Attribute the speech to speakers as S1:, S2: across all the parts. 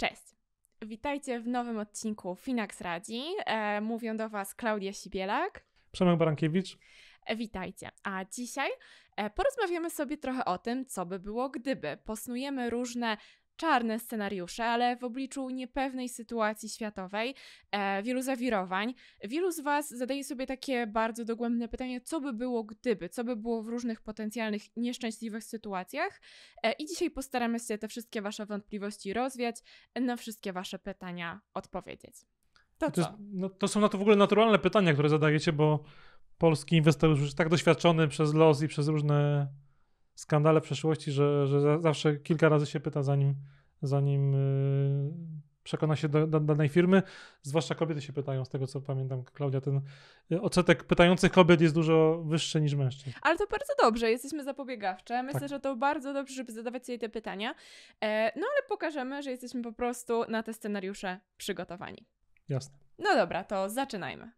S1: Cześć! Witajcie w nowym odcinku Finax Radzi. E, mówią do Was Klaudia Sibielak.
S2: Przemek Barankiewicz.
S1: witajcie. A dzisiaj e, porozmawiamy sobie trochę o tym, co by było gdyby. Posnujemy różne czarne scenariusze, ale w obliczu niepewnej sytuacji światowej, e, wielu zawirowań, wielu z Was zadaje sobie takie bardzo dogłębne pytanie, co by było gdyby, co by było w różnych potencjalnych nieszczęśliwych sytuacjach. E, I dzisiaj postaramy się te wszystkie Wasze wątpliwości rozwiać, na wszystkie Wasze pytania odpowiedzieć.
S2: To, to, jest, no, to są na to w ogóle naturalne pytania, które zadajecie, bo polski inwestor już jest tak doświadczony przez los i przez różne skandale w przeszłości, że, że zawsze kilka razy się pyta, zanim zanim y, przekona się do, do, danej firmy. Zwłaszcza kobiety się pytają, z tego co pamiętam, Klaudia, ten y, odsetek pytających kobiet jest dużo wyższy niż mężczyzn.
S1: Ale to bardzo dobrze, jesteśmy zapobiegawcze. Myślę, tak. że to bardzo dobrze, żeby zadawać sobie te pytania. E, no ale pokażemy, że jesteśmy po prostu na te scenariusze przygotowani. Jasne. No dobra, to zaczynajmy.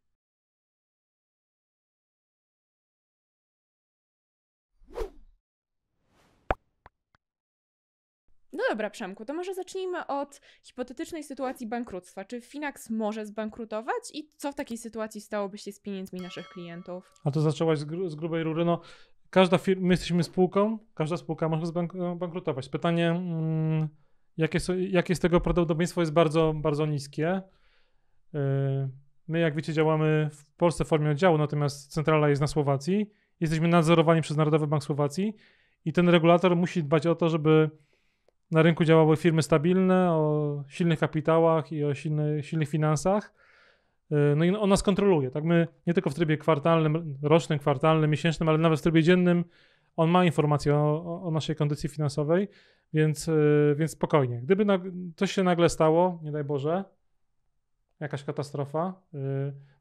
S1: No dobra, Przemku, to może zacznijmy od hipotetycznej sytuacji bankructwa. Czy Finax może zbankrutować i co w takiej sytuacji stałoby się z pieniędzmi naszych klientów?
S2: A to zaczęłaś z, gru z grubej rury. No, każda firma, my jesteśmy spółką, każda spółka może zbank Pytanie, mm, jakie, so, jakie z tego prawdopodobieństwo jest bardzo, bardzo niskie. Yy, my, jak wiecie, działamy w Polsce w formie oddziału, natomiast centrala jest na Słowacji. Jesteśmy nadzorowani przez Narodowy Bank Słowacji i ten regulator musi dbać o to, żeby na rynku działały firmy stabilne, o silnych kapitałach i o silny, silnych finansach. Y, no i on nas kontroluje. Tak? My nie tylko w trybie kwartalnym, rocznym, kwartalnym, miesięcznym, ale nawet w trybie dziennym on ma informacje o, o naszej kondycji finansowej, więc, y, więc spokojnie. Gdyby na, coś się nagle stało, nie daj Boże, jakaś katastrofa, y,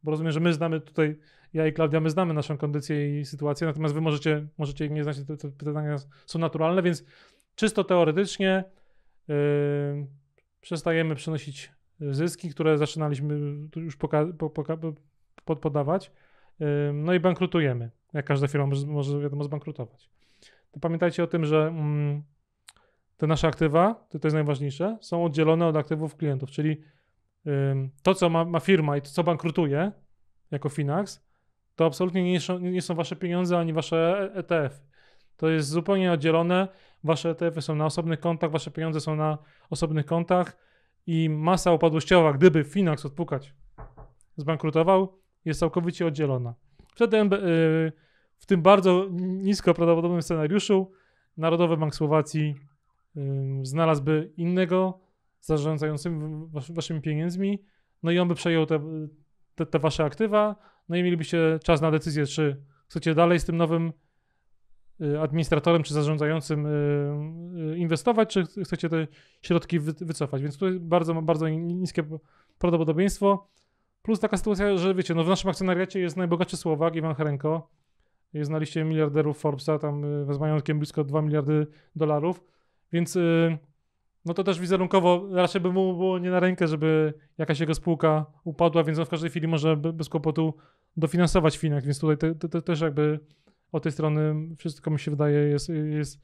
S2: bo rozumiem, że my znamy tutaj, ja i Klaudia, my znamy naszą kondycję i sytuację, natomiast wy możecie, możecie nie znać, te pytania są naturalne, więc czysto teoretycznie yy, przestajemy przynosić zyski, które zaczynaliśmy już poka- po, yy, no i bankrutujemy, jak każda firma może, może wiadomo zbankrutować. To pamiętajcie o tym, że mm, te nasze aktywa, to, to jest najważniejsze, są oddzielone od aktywów klientów, czyli yy, to, co ma, ma, firma i to, co bankrutuje jako Finax, to absolutnie nie, nie są wasze pieniądze ani wasze ETF. To jest zupełnie oddzielone wasze ETF-y są na osobnych kontach, wasze pieniądze są na osobnych kontach i masa upadłościowa, gdyby Finax odpukać, zbankrutował, jest całkowicie oddzielona. Wtedy y, w tym bardzo nisko prawdopodobnym scenariuszu Narodowy Bank Słowacji znalazłby innego zarządzającego waszymi pieniędzmi, no i on by przejął te, te, te wasze aktywa, no i mielibyście czas na decyzję, czy chcecie dalej z tym nowym Y, administratorem czy zarządzającym y, y, inwestować, czy chcecie te środki wycofać. Więc tutaj bardzo, bardzo niskie prawdopodobieństwo. Plus taka sytuacja, że wiecie, no w naszym akcjonariacie jest najbogatszy Słowak, Iwan Herenko, jest na liście miliarderów Forbesa, tam no z majątkiem blisko 2 miliardy dolarów, więc no to też wizerunkowo raczej by mu było nie na rękę, żeby jakaś jego spółka upadła, więc on w każdej chwili może bez kłopotu dofinansować Finak, więc tutaj te, te, te też jakby od tej strony wszystko mi się wydaje jest, jest,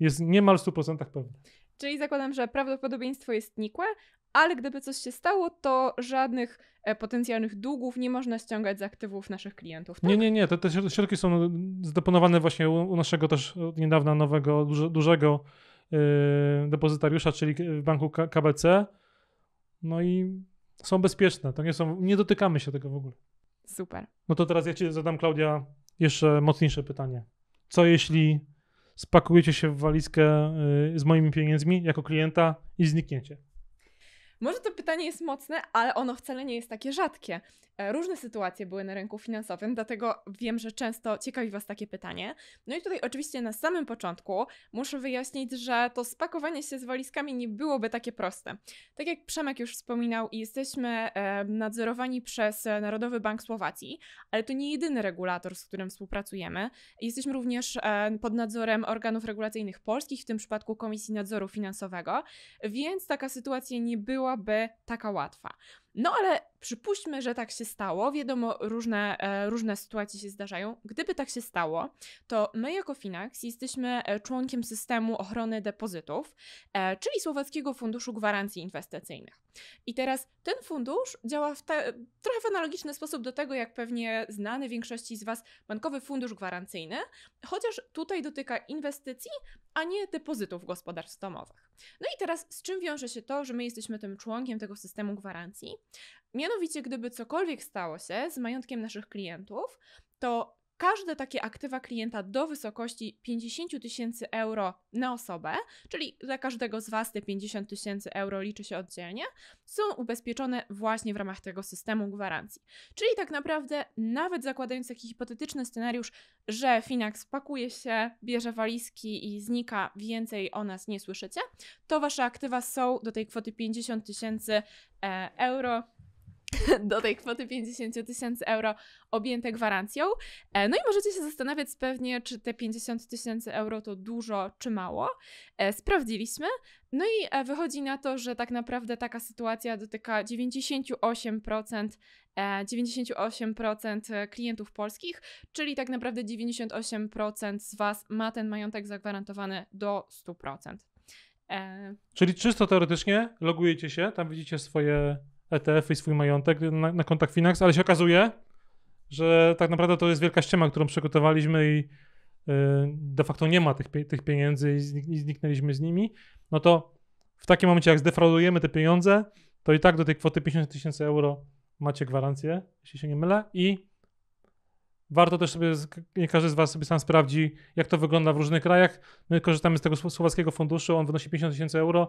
S2: jest niemal w 100% pewne.
S1: Czyli zakładam, że prawdopodobieństwo jest nikłe, ale gdyby coś się stało, to żadnych e, potencjalnych długów nie można ściągać z aktywów naszych klientów.
S2: Tak? Nie, nie, nie. Te, te środki są zdeponowane właśnie u, u naszego też od niedawna nowego, duże, dużego yy, depozytariusza, czyli w banku K KBC. No i są bezpieczne. To nie są, nie dotykamy się tego w ogóle. Super. No to teraz ja ci zadam, Klaudia, jeszcze mocniejsze pytanie. Co jeśli spakujecie się w walizkę y, z moimi pieniędzmi jako klienta i znikniecie?
S1: Może to pytanie jest mocne, ale ono wcale nie jest takie rzadkie. E, różne sytuacje były na rynku finansowym, dlatego wiem, że często ciekawi Was takie pytanie. No i tutaj oczywiście na samym początku muszę wyjaśnić, że to spakowanie się z walizkami nie byłoby takie proste. Tak jak Przemek już wspominał, jesteśmy e, nadzorowani przez e, Narodowy Bank Słowacji, ale to nie jedyny regulator, z którym współpracujemy. Jesteśmy również pod nadzorem organów regulacyjnych polskich, w tym przypadku Komisji Nadzoru Finansowego, więc taka sytuacja nie byłaby taka łatwa. No ale przypuśćmy, że tak się stało. Wiadomo, różne, e, różne sytuacje się zdarzają. Gdyby tak się stało, to my jako Finax jesteśmy e, członkiem systemu ochrony depozytów, e, czyli Słowackiego Funduszu Gwarancji Inwestycyjnych. I teraz ten fundusz działa w te, trochę w analogiczny sposób do tego, jak pewnie znany większości z Was bankowy fundusz gwarancyjny, chociaż tutaj dotyka inwestycji, a nie depozytów gospodarstw domowych. No i teraz z czym wiąże się to, że my jesteśmy tym członkiem tego systemu gwarancji? Mianowicie, gdyby cokolwiek stało się z majątkiem naszych klientów, to każde takie aktywa klienta do wysokości 50 tysięcy euro na osobę, czyli dla każdego z Was te 50 tysięcy euro liczy się oddzielnie, są ubezpieczone właśnie w ramach tego systemu gwarancji. Czyli tak naprawdę, nawet zakładając taki hipotetyczny scenariusz, że Finax pakuje się, bierze walizki i znika, więcej o nas nie słyszycie, to Wasze aktywa są do tej kwoty 50 tysięcy e, euro do tej kwoty 50 tysięcy euro objęte gwarancją. E, no i możecie się zastanawiać pewnie, czy te 50 tysięcy euro to dużo, czy mało. E, sprawdziliśmy. No i e, wychodzi na to, że tak naprawdę taka sytuacja dotyka 98%, 98% klientów polskich, czyli tak naprawdę 98% z Was ma ten majątek zagwarantowany do 100%.
S2: Czyli czysto teoretycznie logujecie się, tam widzicie swoje ETF i swój majątek na, na kontach Finax, ale się okazuje, że tak naprawdę to jest wielka ściema, którą przygotowaliśmy i y, de facto nie ma tych, tych pieniędzy i, i zniknęliśmy z nimi, no to w takim momencie, jak zdefraudujemy te pieniądze, to i tak do tej kwoty 50 tysięcy euro macie gwarancję, jeśli się nie mylę, i warto też sobie, nie każdy z Was sobie sam sprawdzi, jak to wygląda w różnych krajach. My korzystamy z tego słowackiego funduszu, on wynosi 50 tysięcy euro.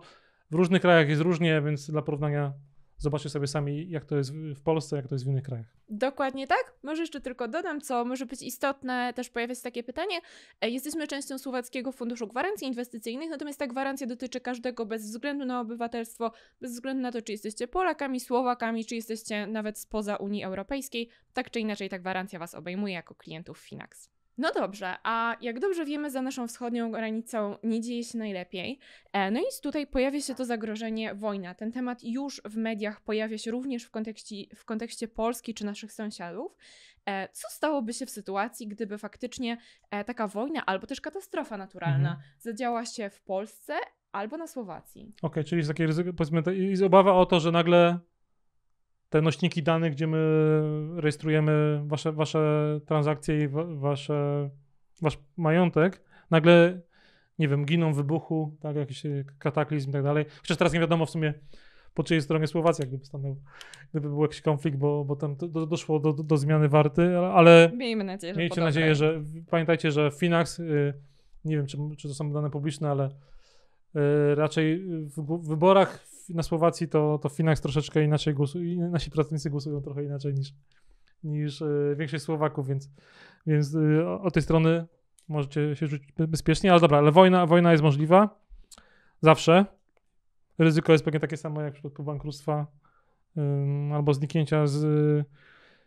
S2: W różnych krajach jest różnie, więc dla porównania Zobaczcie sobie sami, jak to jest w Polsce, jak to jest w innych krajach.
S1: Dokładnie tak. Może jeszcze tylko dodam, co może być istotne, też pojawia się takie pytanie. E, jesteśmy częścią Słowackiego Funduszu Gwarancji Inwestycyjnych, natomiast ta gwarancja dotyczy każdego bez względu na obywatelstwo, bez względu na to, czy jesteście Polakami, Słowakami, czy jesteście nawet spoza Unii Europejskiej. Tak czy inaczej, ta gwarancja Was obejmuje jako klientów Finax. No dobrze, a jak dobrze wiemy, za naszą wschodnią granicą nie dzieje się najlepiej. E, no i tutaj pojawia się to zagrożenie wojna. Ten temat już w mediach pojawia się również w kontekście, w kontekście Polski czy naszych sąsiadów. E, co stałoby się w sytuacji, gdyby faktycznie e, taka wojna albo też katastrofa naturalna mhm. zadziała się w Polsce albo na Słowacji? Okej,
S2: okay, czyli jest takie ryzyko, powiedzmy, jest obawa o to, że nagle te nośniki danych, gdzie my rejestrujemy wasze, wasze transakcje i wasze, wasz majątek, nagle, nie wiem, giną w wybuchu, tak, jakiś e, kataklizm i tak dalej. Chociaż teraz nie wiadomo w sumie, po czyjej stronie Słowacja gdyby stanął, gdyby był jakiś konflikt, bo, bo tam do, doszło do, do, zmiany warty, ale miejmy nadzieję, że, miejcie nadzieję, że pamiętajcie, że Finax, y, nie wiem czy, czy to są dane publiczne, ale y, raczej w wyborach na Słowacji to, to w Finach troszeczkę inaczej głosują, nasi pracownicy głosują trochę inaczej niż, niż e, większość Słowaków, więc, więc e, od tej strony możecie się czuć bezpiecznie, ale dobra, ale wojna, wojna jest możliwa zawsze. Ryzyko jest pewnie takie samo jak w przypadku bankructwa ym, albo zniknięcia z,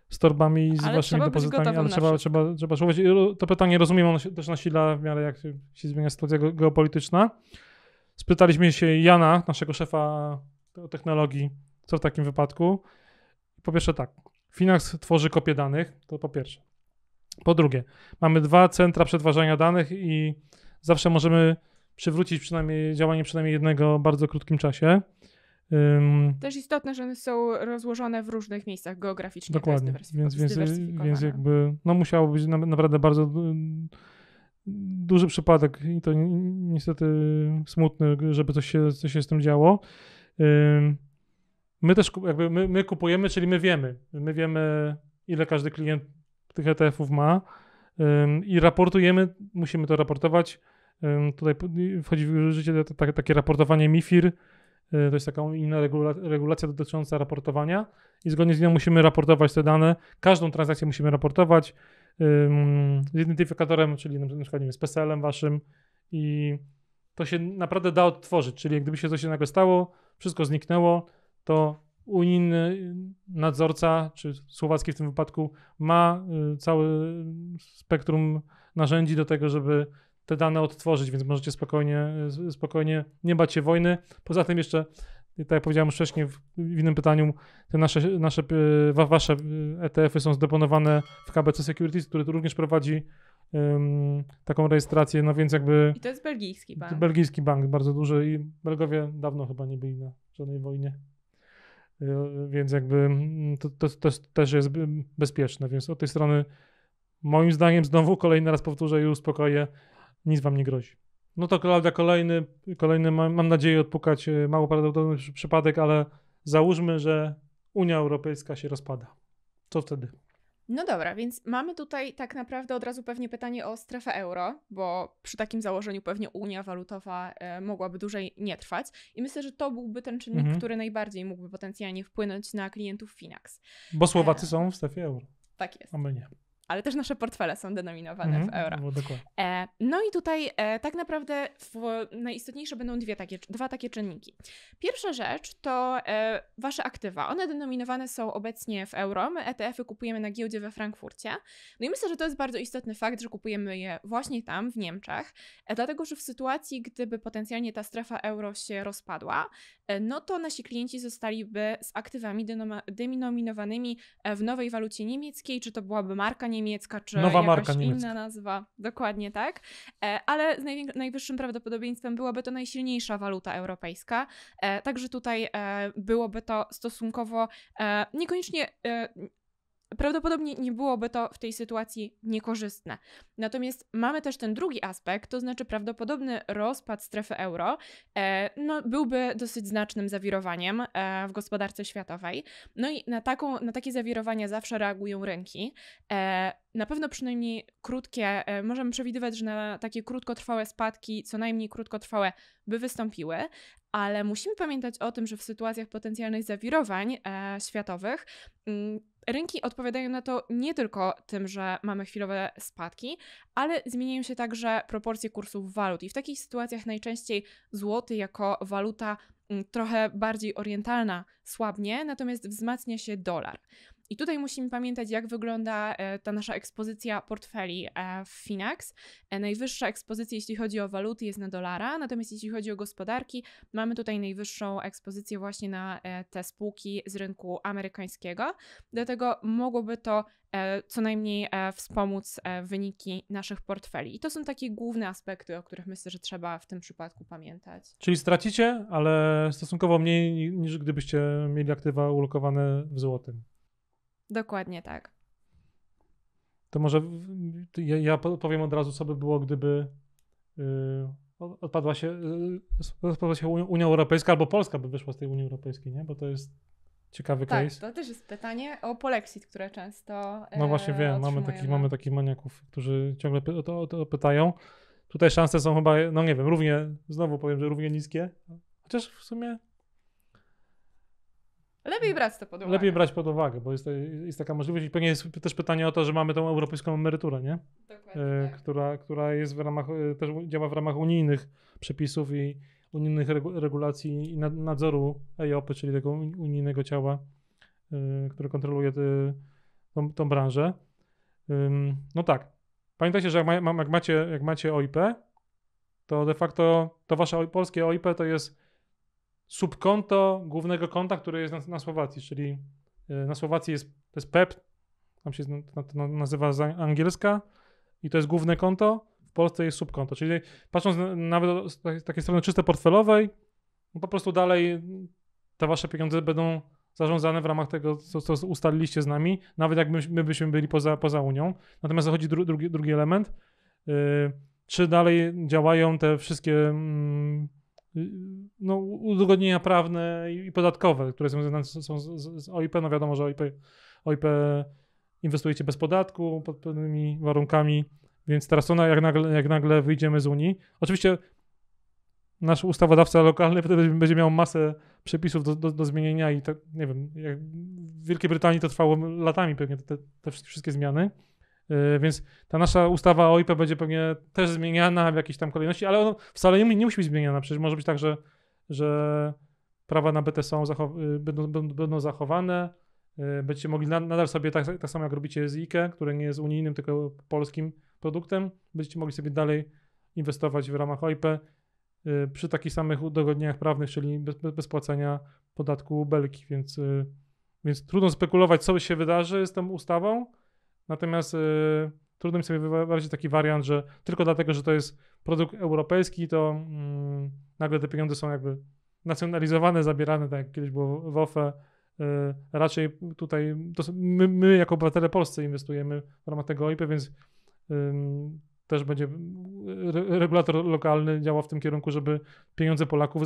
S2: z torbami z ale waszymi depozytami, ale trzeba, trzeba, trzeba szukać. To pytanie rozumiem, ono się też nasila w miarę jak się zmienia sytuacja geopolityczna. Spytaliśmy się Jana, naszego szefa technologii, co w takim wypadku. Po pierwsze tak, Finax tworzy kopie danych, to po pierwsze. Po drugie, mamy dwa centra przetwarzania danych i zawsze możemy przywrócić przynajmniej działanie przynajmniej jednego w bardzo krótkim czasie. Um,
S1: Też istotne, że one są rozłożone w różnych miejscach geograficznie. Dokładnie, więc, więc,
S2: jakby no musiało być naprawdę bardzo duży przypadek i to niestety smutny, żeby coś się, coś się z tym działo. My też jakby my, my kupujemy, czyli my wiemy. My wiemy, ile każdy klient tych ETF-ów ma i raportujemy, musimy to raportować. Tutaj wchodzi w życie takie raportowanie MIFIR, y, to jest taka inna regulacja dotycząca raportowania i zgodnie z nią musimy raportować te dane. Każdą transakcję musimy raportować z identyfikatorem, czyli na przykład nie wiem, z PSL-em waszym i to się naprawdę da odtworzyć, czyli gdyby się coś innego stało, wszystko zniknęło, to unijny nadzorca, czy słowacki w tym wypadku, ma y, całe spektrum narzędzi do tego, żeby te dane odtworzyć, więc możecie spokojnie, y, spokojnie nie bać się wojny. Poza tym jeszcze i tak jak powiedziałem już wcześniej w, w innym pytaniu, te nasze, nasze e, wasze ETF-y e są zdeponowane w KBC Securities, który również prowadzi um, taką rejestrację, no więc jakby... I to jest belgijski bank. Belgijski bank, bardzo duży i Belgowie dawno chyba nie byli na żadnej wojnie. E, więc jakby mm, to, to, to też jest bezpieczne, więc od tej strony moim zdaniem znowu kolejny raz powtórzę i uspokoję, nic wam nie grozi. No to Klaudia kolejny, kolejny mam nadzieję odpukać e, mało prawdopodobny przypadek, ale załóżmy, że Unia Europejska się rozpada. Co wtedy?
S1: No dobra, więc mamy tutaj tak naprawdę od razu pewnie pytanie o strefę euro, bo przy takim założeniu pewnie Unia Walutowa e, mogłaby dłużej nie trwać. I myślę, że to byłby ten czynnik, mhm. który najbardziej mógłby potencjalnie wpłynąć na klientów Finax. Bo Słowacy e...
S2: są w strefie euro.
S1: Tak jest. A my nie ale też nasze portfele są denominowane mm -hmm, w mhm, euro. No, e, no i tutaj e, tak naprawdę w, najistotniejsze będą dwie takie, dwa takie czynniki. Pierwsza rzecz to e, wasze aktywa. One denominowane są obecnie w euro. My ETF-y kupujemy na giełdzie we Frankfurcie. No i myślę, że to jest bardzo istotny fakt, że kupujemy je właśnie tam, w Niemczech, e, dlatego że w sytuacji, gdyby potencjalnie ta strefa euro się rozpadła, e, no to nasi klienci zostaliby z aktywami denominowanymi e, w nowej walucie niemieckiej, czy to byłaby marka niemiecka, czy Nowa jakaś marka inna niemiecka. nazwa. Dokładnie tak. E, ale z najwyższym prawdopodobieństwem byłaby to najsilniejsza waluta europejska. E, także tutaj e, byłoby to stosunkowo niekoniecznie prawdopodobnie nie byłoby to w tej sytuacji niekorzystne. Natomiast mamy też ten drugi aspekt, to znaczy prawdopodobny rozpad strefy euro e, no, byłby dosyć znacznym zawirowaniem e, w gospodarce światowej. No i na, taką, na takie zawirowania zawsze reagują rynki. E, na pewno przynajmniej krótkie, możemy przewidywać, że na takie krótkotrwałe spadki, co najmniej krótkotrwałe, by wystąpiły, ale musimy pamiętać o tym, że w sytuacjach potencjalnych zawirowań e, światowych mm, Rynki odpowiadają na to nie tylko tym, że mamy chwilowe spadki, ale zmieniają się także proporcje kursów walut. I w takich sytuacjach najczęściej złoty jako waluta mm, trochę bardziej orientalna słabnie, natomiast wzmacnia się dolar. I tutaj musimy pamiętać, jak wygląda e, ta nasza ekspozycja portfeli e, w Finax. E, najwyższa ekspozycja, jeśli chodzi o waluty, jest na dolara, natomiast jeśli chodzi o gospodarki, mamy tutaj najwyższą ekspozycję właśnie na te spółki z rynku amerykańskiego. Dlatego mogłoby to co najmniej wspomóc wyniki naszych portfeli. I to są takie główne aspekty, o których myślę, że trzeba w tym przypadku pamiętać.
S2: Czyli stracicie, ale stosunkowo mniej niż gdybyście mieli aktywa ulokowane w złotym.
S1: Dokładnie tak.
S2: To może ja, ja powiem od razu, co by było, gdyby yy, odpadła się, yy, się Unia Europejska albo Polska by wyszła z tej Unii Europejskiej, nie? Bo to jest ciekawy tak, case.
S1: to też jest pytanie o polexit, które często e, No właśnie wiem, mamy, takich, mamy
S2: takich maniaków, którzy ciągle o to, to pytają. Tutaj szanse są chyba, no nie wiem, równie, znowu powiem, że równie niskie, chociaż w sumie Lepiej mm. brać to pod uwagę. Lepiej brać pod uwagę, bo jest, jest taka możliwość i pewnie jest też pytanie o to, że mamy tą europejską emeryturę, nie? Dokładnie. E, tak. która, która jest w ramach, e, też działa w ramach unijnych przepisów i unijnych regulacji i nadzoru EIOP, czyli tego unijnego ciała, e, które kontroluje tą, tą, branżę. no tak. Pamiętajcie, że jak, ma, jak, macie, jak macie OIP, to de facto to wasze polskie OIP to jest subkonto głównego konta, które jest na, na Słowacji, czyli e, na Słowacji jest, to jest PEP, e tam się nazywa angielska i to jest główne konto, w Polsce jest subkonto, czyli patrząc nawet tak, z takiej strony czysto portfelowej, no po prostu dalej te wasze pieniądze będą zarządzane w ramach tego, co, co ustaliliście z nami, nawet jak my, byśmy byli poza, poza Unią. Natomiast zachodzi dru, drugi, drugi element, yy, czy dalej działają te wszystkie mm, Y, no, uzgodnienia prawne i podatkowe, które związane są z, z OIP. No wiadomo, że OIP, OIP inwestujecie bez podatku, pod pewnymi warunkami, więc teraz to jak nagle, jak nagle wyjdziemy z Unii. Oczywiście nasz ustawodawca lokalny wtedy będzie miał masę przepisów do, do, do zmienienia i tak, nie wiem, w Wielkiej Brytanii to trwało latami pewnie te, te wszystkie zmiany. Yy, więc ta nasza ustawa o IP będzie pewnie też zmieniana w jakiejś tam kolejności, ale ona wcale nie, nie musi być zmieniana. Przecież może być tak, że, że prawa nabyte są zachow- yy, będą, będą zachowane. Yy, będziecie mogli nadal sobie, tak, tak samo jak robicie z IKE, które nie jest unijnym, tylko polskim produktem, będziecie mogli sobie dalej inwestować w ramach OIP przy takich samych udogodnieniach prawnych, czyli bez, bez płacenia podatku belki. Więc, więc trudno spekulować, co się wydarzy z tą ustawą Natomiast yy, trudno mi sobie wyobrazić taki wariant, że tylko dlatego, że to jest produkt europejski, to yy, nagle te pieniądze są jakby nacjonalizowane, zabierane, tak jak kiedyś było w OFE. Yy, raczej tutaj my, my, jako obywatele polscy inwestujemy w ramach tego OIP, więc też będzie re, regulator lokalny działał w tym kierunku, żeby pieniądze Polaków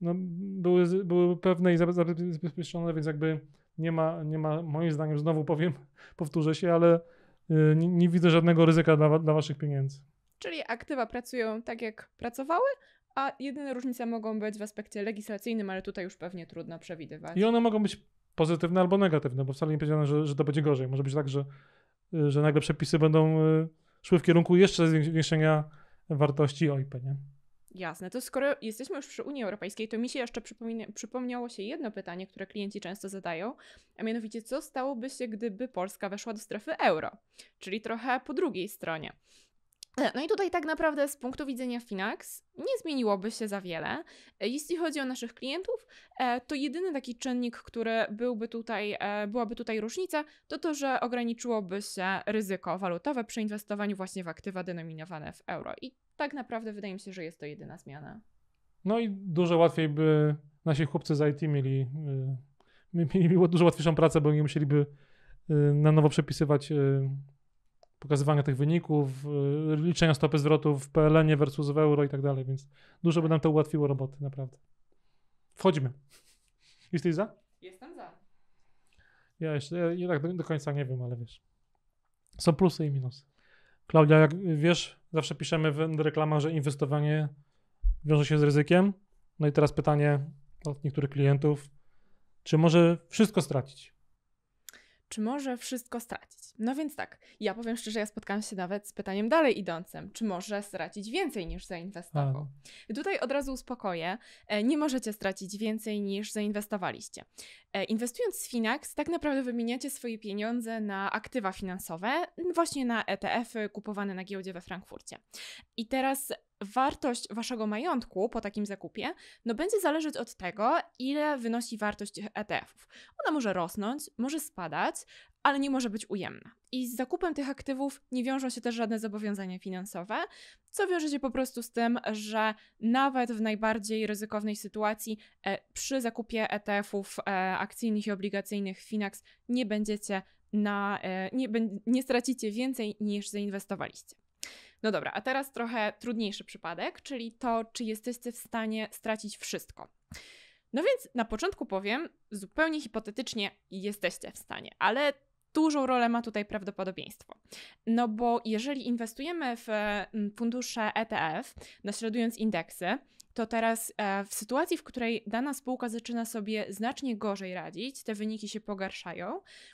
S2: no, były, były pewne i zabezpieczone, więc jakby nie ma, nie ma moim zdaniem, znowu powiem, powtórzę się, ale y, nie, nie widzę żadnego ryzyka dla, dla waszych pieniędzy.
S1: Czyli aktywa pracują tak, jak pracowały, a jedyne różnice mogą być w aspekcie legislacyjnym, ale tutaj już pewnie trudno przewidywać. I
S2: one mogą być pozytywne albo negatywne, bo wcale nie powiedziane, że, że to będzie gorzej. Może być tak, że, y, że nagle przepisy będą y, szły w kierunku jeszcze zwiększenia wartości OIP, nie?
S1: Jasne, to skoro jesteśmy już przy Unii Europejskiej, to mi się jeszcze przypomniało się jedno pytanie, które klienci często zadają, a mianowicie co stałoby się, gdyby Polska weszła do strefy euro, czyli trochę po drugiej stronie. E, no i tutaj tak naprawdę z punktu widzenia Finax nie zmieniłoby się za wiele. E, jeśli chodzi o naszych klientów, e, to jedyny taki czynnik, który byłby tutaj, byłaby tutaj różnica, to to, że ograniczyłoby się ryzyko walutowe przy inwestowaniu właśnie w aktywa denominowane w euro. I tak naprawdę wydaje mi się, że jest to jedyna zmiana.
S2: No i dużo łatwiej by nasi chłopcy z IT mieli, y, mieli dużo łatwiejszą pracę, bo nie musieliby y, na nowo przepisywać y, pokazywania tych wyników, liczenia stopy zwrotów w PLN versus w euro i tak dalej, więc dużo by nam to ułatwiło roboty, naprawdę. Wchodzimy. Jesteś za? Jestem za. Ja jeszcze, ja, ja tak do, do końca nie wiem, ale wiesz. Są plusy i minusy. Klaudia, jak wiesz, zawsze piszemy w reklamach, że inwestowanie wiąże się z ryzykiem. No i teraz pytanie od niektórych klientów, czy może wszystko stracić?
S1: czy może wszystko stracić? No więc tak, ja powiem szczerze, ja spotkałam się nawet z pytaniem dalej idącym, czy może stracić więcej niż zainwestował? A. Tutaj od razu uspokoję, e, nie możecie stracić więcej niż zainwestowaliście. E, inwestując w Finax, tak naprawdę wymieniacie swoje pieniądze na aktywa finansowe, właśnie na ETF-y kupowane na giełdzie we Frankfurcie. I teraz wartość waszego majątku po takim zakupie no będzie zależeć od tego, ile wynosi wartość ETF-ów. Ona może rosnąć, może spadać, ale nie może być ujemna. I z zakupem tych aktywów nie wiążą się też żadne zobowiązania finansowe, co wiąże się po prostu z tym, że nawet w najbardziej ryzykownej sytuacji e, przy zakupie ETF-ów e, akcyjnych i obligacyjnych Finax nie będziecie na, e, nie, nie stracicie więcej niż zainwestowaliście. No dobra, a teraz trochę trudniejszy przypadek, czyli to, czy jesteście w stanie stracić wszystko. No więc na początku powiem, zupełnie hipotetycznie jesteście w stanie, ale dużą rolę ma tutaj prawdopodobieństwo. No bo jeżeli inwestujemy w mm, fundusze ETF, naśladując indeksy, to teraz e, w sytuacji, w której dana spółka zaczyna sobie znacznie gorzej radzić, te wyniki się pogarszają,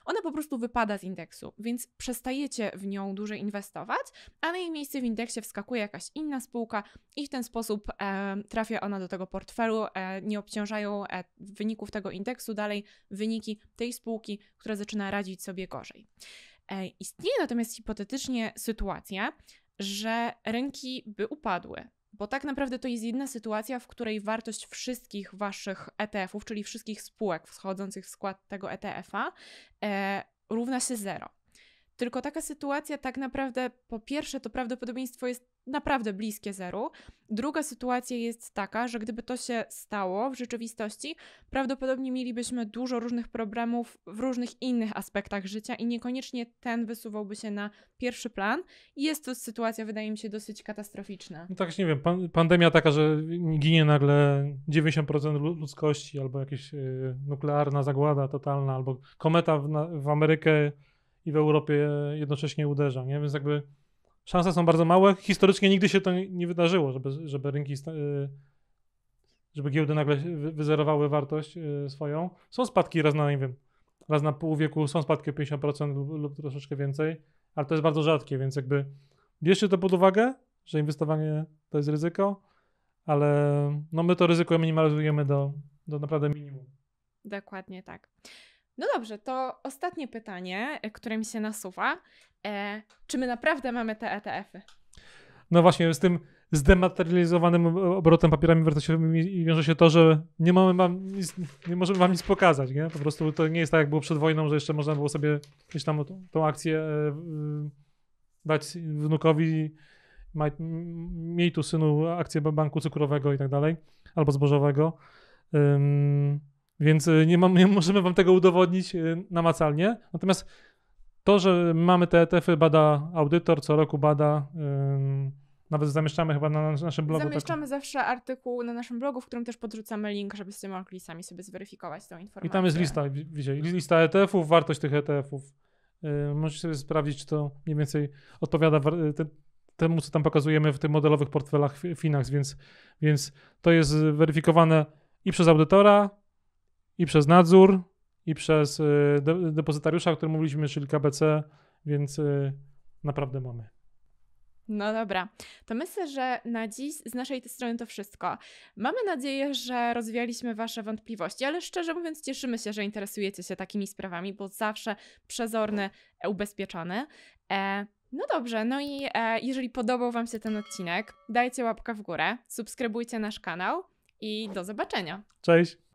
S1: ona po prostu wypada z indeksu, więc przestajecie w nią dużo inwestować, a na jej miejsce w indeksie wskakuje jakaś inna spółka i w ten sposób e, trafia ona do tego portfelu, e, nie obciążają e, wyników tego indeksu dalej wyniki tej spółki, która zaczyna radzić sobie gorzej. E, istnieje natomiast hipotetycznie sytuacja, że rynki by upadły, bo tak naprawdę to jest jedna sytuacja, w której wartość wszystkich waszych ETF-ów, czyli wszystkich spółek wchodzących w skład tego ETF-a, e, równa się zero. Tylko taka sytuacja tak naprawdę, po pierwsze, to prawdopodobieństwo jest naprawdę bliskie zeru. Druga sytuacja jest taka, że gdyby to się stało w rzeczywistości, prawdopodobnie mielibyśmy dużo różnych problemów w różnych innych aspektach życia i niekoniecznie ten wysuwałby się na pierwszy plan. Jest to sytuacja, wydaje mi się, dosyć katastroficzna. No
S2: tak, nie wiem, pan, pandemia taka, że ginie nagle 90% ludzkości albo jakaś yy, e, nuklearna zagłada totalna albo kometa w, na, w Amerykę i w Europie jednocześnie uderza, nie? Więc jakby szanse są bardzo małe. Historycznie nigdy się to nie wydarzyło, żeby, żeby rynki, y, żeby giełdy nagle wyzerowały wartość y, swoją. Są spadki raz na, nie wiem, raz na pół wieku, są spadki o 50% lub, lub troszeczkę więcej, ale to jest bardzo rzadkie, więc jakby bierzcie to pod uwagę, że inwestowanie to jest ryzyko, ale no my to ryzyko minimalizujemy do, do naprawdę minimum.
S1: Dokładnie tak. No dobrze, to ostatnie pytanie, e, które mi się nasuwa. E, czy my naprawdę mamy te ETF-y?
S2: No właśnie, z tym zdematerializowanym obrotem papierami wartościowymi wiąże się to, że nie mamy wam nic, nie możemy wam nic pokazać, nie? Po prostu to nie jest tak, jak było przed wojną, że jeszcze można było sobie gdzieś tam tą, tą akcję e, dać wnukowi, maj, miej tu synu akcję banku cukrowego i tak dalej, albo zbożowego. Ym, więc y, nie, mam, nie możemy wam tego udowodnić y, namacalnie. Natomiast to, że mamy te ETF-y, bada audytor, co roku bada. nawet zamieszczamy chyba na naszym blogu. Tak? Zamieszczamy
S1: zawsze artykuł na naszym blogu, w którym też podrzucamy link, żeby z tymi sobie zweryfikować tą
S2: informację. I tam jest lista, widzicie, lista ETF-ów, wartość tych ETF-ów. Y, możecie sobie sprawdzić, czy to mniej więcej odpowiada temu, co tam pokazujemy w tych modelowych portfelach Finax, więc, więc to jest weryfikowane i przez audytora, i przez nadzór, i przez y, de depozytariusza, o którym mówiliśmy, czyli KBC, więc y, naprawdę mamy.
S1: No dobra, to myślę, że na dziś z naszej strony to wszystko. Mamy nadzieję, że rozwialiśmy Wasze wątpliwości, ale szczerze mówiąc, cieszymy się, że interesujecie się takimi sprawami, bo zawsze przezorny, e, ubezpieczony. E, no dobrze, no i e, jeżeli podobał Wam się ten odcinek, dajcie łapkę w górę, subskrybujcie nasz kanał i do zobaczenia.
S2: Cześć!